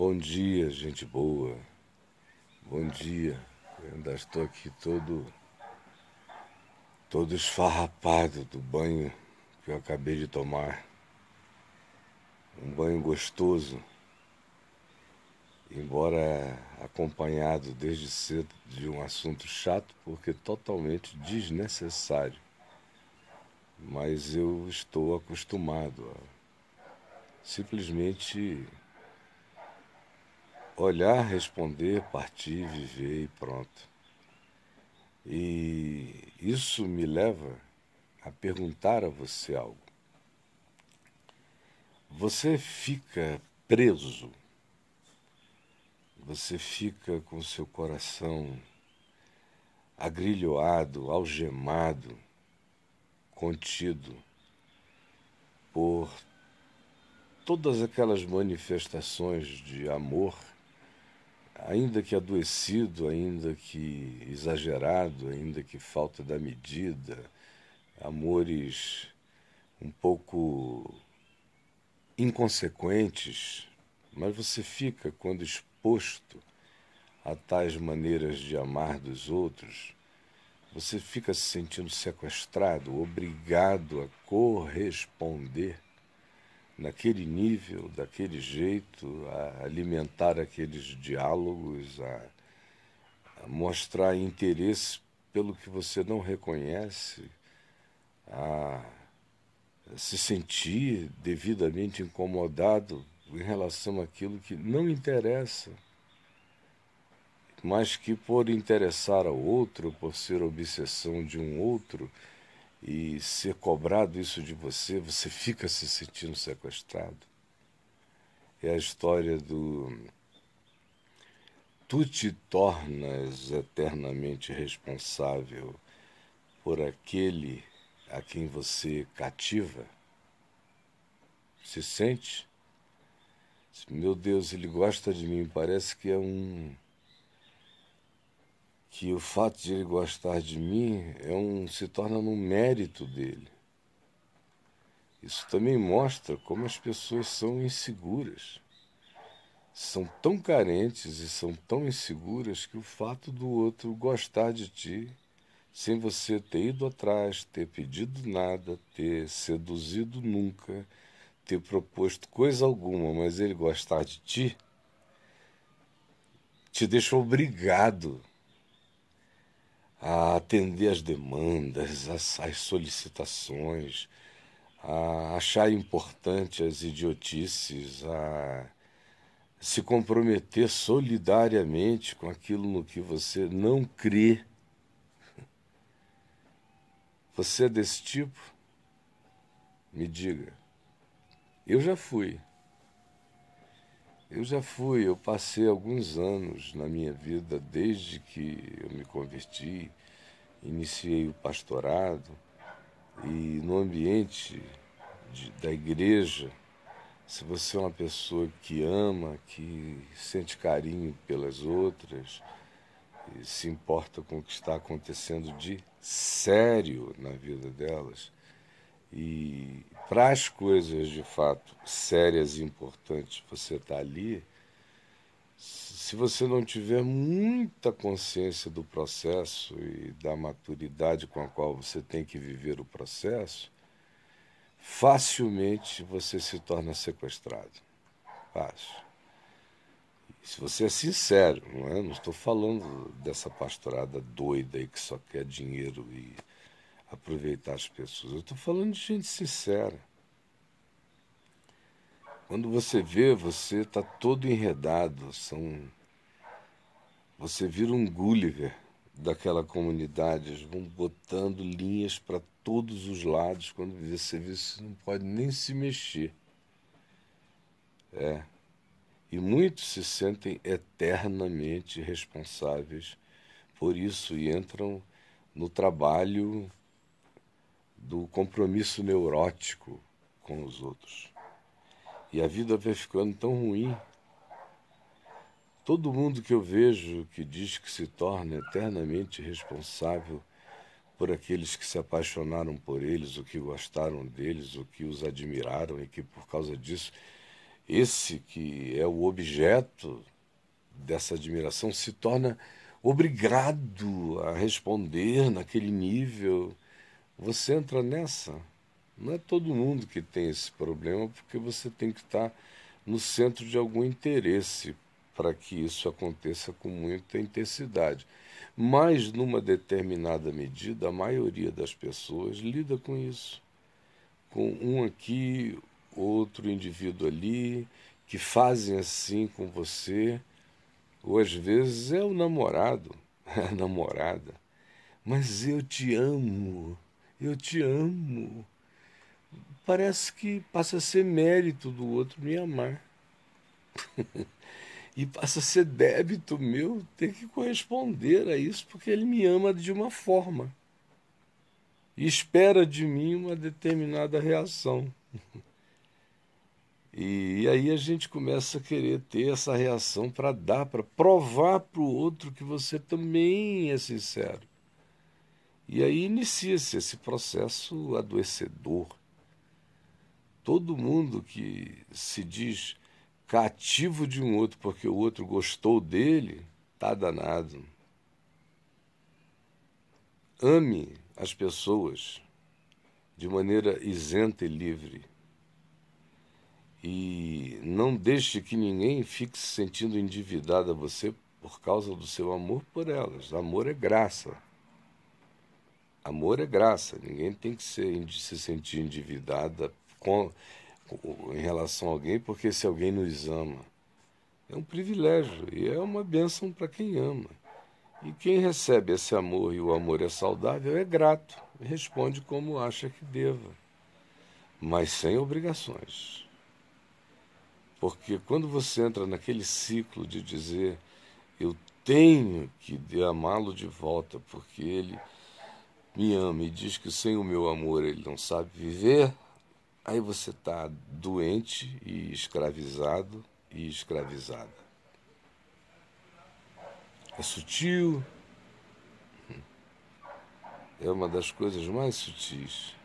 Bom dia, gente boa. Bom dia. Eu ainda estou aqui todo todo esfarrapado do banho que eu acabei de tomar. Um banho gostoso, embora acompanhado desde cedo de um assunto chato, porque totalmente desnecessário. Mas eu estou acostumado a simplesmente Olhar, responder, partir, viver e pronto. E isso me leva a perguntar a você algo. Você fica preso, você fica com seu coração agrilhoado, algemado, contido por todas aquelas manifestações de amor ainda que adoecido, ainda que exagerado, ainda que falta da medida, amores um pouco inconsequentes, mas você fica quando exposto a tais maneiras de amar dos outros, você fica se sentindo sequestrado, obrigado a corresponder naquele nível, daquele jeito, a alimentar aqueles diálogos, a, a mostrar interesse pelo que você não reconhece, a se sentir devidamente incomodado em relação àquilo que não interessa, mas que por interessar ao outro, por ser obsessão de um outro, e ser cobrado isso de você, você fica se sentindo sequestrado. É a história do tu te tornas eternamente responsável por aquele a quem você cativa? Se sente? Meu Deus, ele gosta de mim, parece que é um que o fato de ele gostar de mim é um, se torna um mérito dele. Isso também mostra como as pessoas são inseguras. São tão carentes e são tão inseguras que o fato do outro gostar de ti, sem você ter ido atrás, ter pedido nada, ter seduzido nunca, ter proposto coisa alguma, mas ele gostar de ti, te deixa obrigado a atender às demandas, às, solicitações, a achar importante as idiotices, a se comprometer solidariamente com aquilo no que você não crê. Você é desse tipo? Me diga. Eu já fui. Eu já fui, eu passei alguns anos na minha vida, desde que eu me converti, iniciei o pastorado, e no ambiente de, da igreja, se você é uma pessoa que ama, que sente carinho pelas outras, e se importa com o que está acontecendo de sério na vida delas, e para as coisas de fato sérias e importantes, você está ali. Se você não tiver muita consciência do processo e da maturidade com a qual você tem que viver o processo, facilmente você se torna sequestrado. Fácil. Se você é sincero, não é? Não estou falando dessa pastorada doida aí que só quer dinheiro e aproveitar as pessoas. Eu estou falando de gente sincera. Quando você vê, você está todo enredado. São... Você vira um Gulliver daquela comunidade. Eles vão botando linhas para todos os lados. Quando você vê, você não pode nem se mexer. É. E muitos se sentem eternamente responsáveis por isso e entram no trabalho do compromisso neurótico com os outros. E a vida vai ficando tão ruim. Todo mundo que eu vejo que diz que se torna eternamente responsável por aqueles que se apaixonaram por eles, o que gostaram deles, o que os admiraram e que por causa disso esse que é o objeto dessa admiração se torna obrigado a responder naquele nível você entra nessa. Não é todo mundo que tem esse problema, porque você tem que estar no centro de algum interesse para que isso aconteça com muita intensidade. Mas, numa determinada medida, a maioria das pessoas lida com isso. Com um aqui, outro indivíduo ali, que fazem assim com você. Ou às vezes é o namorado, a namorada. Mas eu te amo eu te amo. Parece que passa a ser mérito do outro me amar. e passa a ser débito meu ter que corresponder a isso, porque ele me ama de uma forma. E espera de mim uma determinada reação. E, aí a gente começa a querer ter essa reação para dar, para provar para o outro que você também é sincero. E aí inicia-se esse processo adoecedor. Todo mundo que se diz cativo de um outro porque o outro gostou dele, está danado. Ame as pessoas de maneira isenta e livre. E não deixe que ninguém fique se sentindo endividado a você por causa do seu amor por elas. Amor é graça. Amor é graça, ninguém tem que ser, se sentir endividada com, em relação a alguém, porque se alguém nos ama, é um privilégio e é uma bênção para quem ama. E quem recebe esse amor e o amor é saudável é grato, responde como acha que deva, mas sem obrigações. Porque quando você entra naquele ciclo de dizer eu tenho que amá-lo de volta, porque ele me ama e diz que sem o meu amor ele não sabe viver, aí você está doente e escravizado e escravizada. É sutil. Hum. É uma das coisas mais sutis.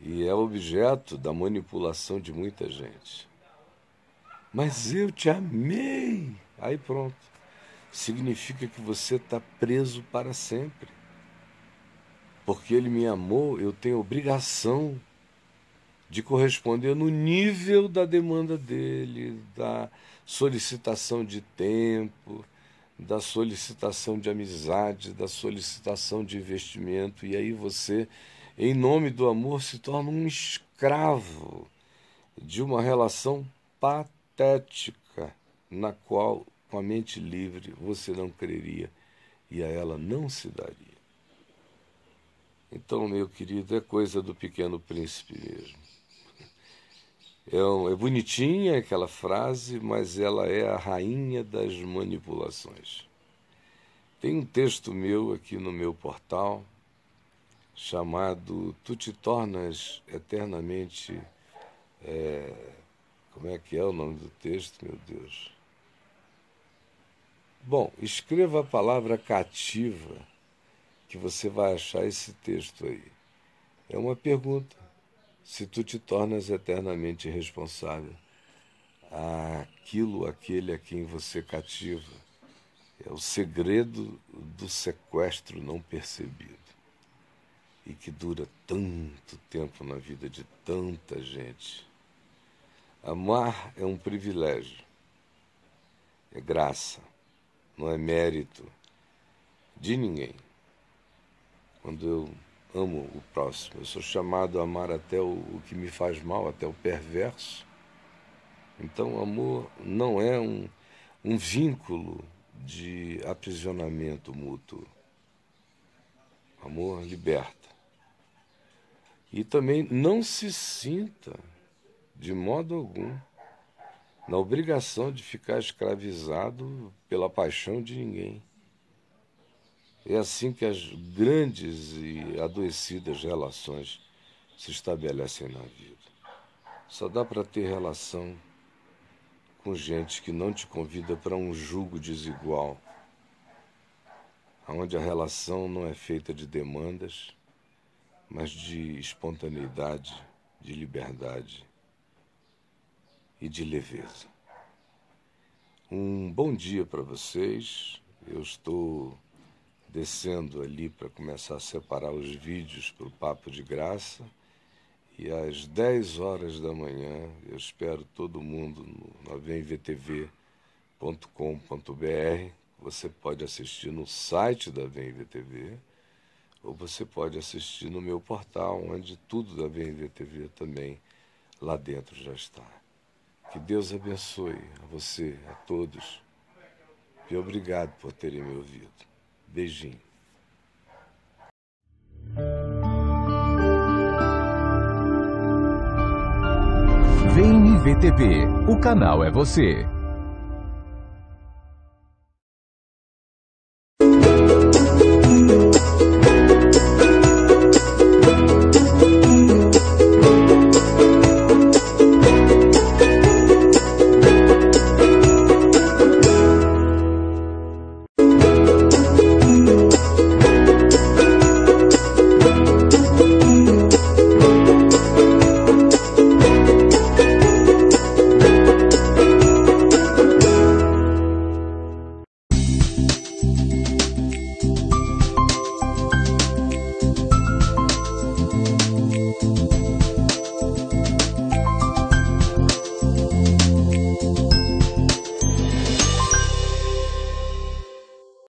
E é objeto da manipulação de muita gente. Mas eu te amei! Aí pronto. Significa que você está preso para sempre porque ele me amou, eu tenho obrigação de corresponder no nível da demanda dele, da solicitação de tempo, da solicitação de amizade, da solicitação de investimento. E aí você, em nome do amor, se torna um escravo de uma relação patética na qual, com a mente livre, você não creria e a ela não se daria. Então, meu querido, é coisa do pequeno príncipe mesmo. É, é bonitinha aquela frase, mas ela é a rainha das manipulações. Tem um texto meu aqui no meu portal chamado Tu te tornas eternamente. É, como é que é o nome do texto, meu Deus? Bom, escreva a palavra cativa que você vai achar esse texto aí. É uma pergunta. Se tu te tornas eternamente responsável aquilo aquele a quem você cativa, é o segredo do sequestro não percebido e que dura tanto tempo na vida de tanta gente. Amar é um privilégio, é graça, não é mérito de ninguém quando eu amo o próximo. Eu sou chamado a amar até o, o, que me faz mal, até o perverso. Então, o amor não é um, um vínculo de aprisionamento mútuo. O amor liberta. E também não se sinta, de modo algum, na obrigação de ficar escravizado pela paixão de ninguém. É assim que as grandes e adoecidas relações se estabelecem na vida. Só dá para ter relação com gente que não te convida para um jugo desigual, onde a relação não é feita de demandas, mas de espontaneidade, de liberdade e de leveza. Um bom dia para vocês. Eu estou descendo ali para começar a separar os vídeos para o Papo de Graça. E às 10 horas da manhã, eu espero todo mundo no vemvtv.com.br. Você pode assistir no site da VemVTV ou você pode assistir no meu portal, onde tudo da VemVTV também lá dentro já está. Que Deus abençoe a você, a todos. E obrigado por terem me ouvido. Beijinho. Vem VTP, o canal é você.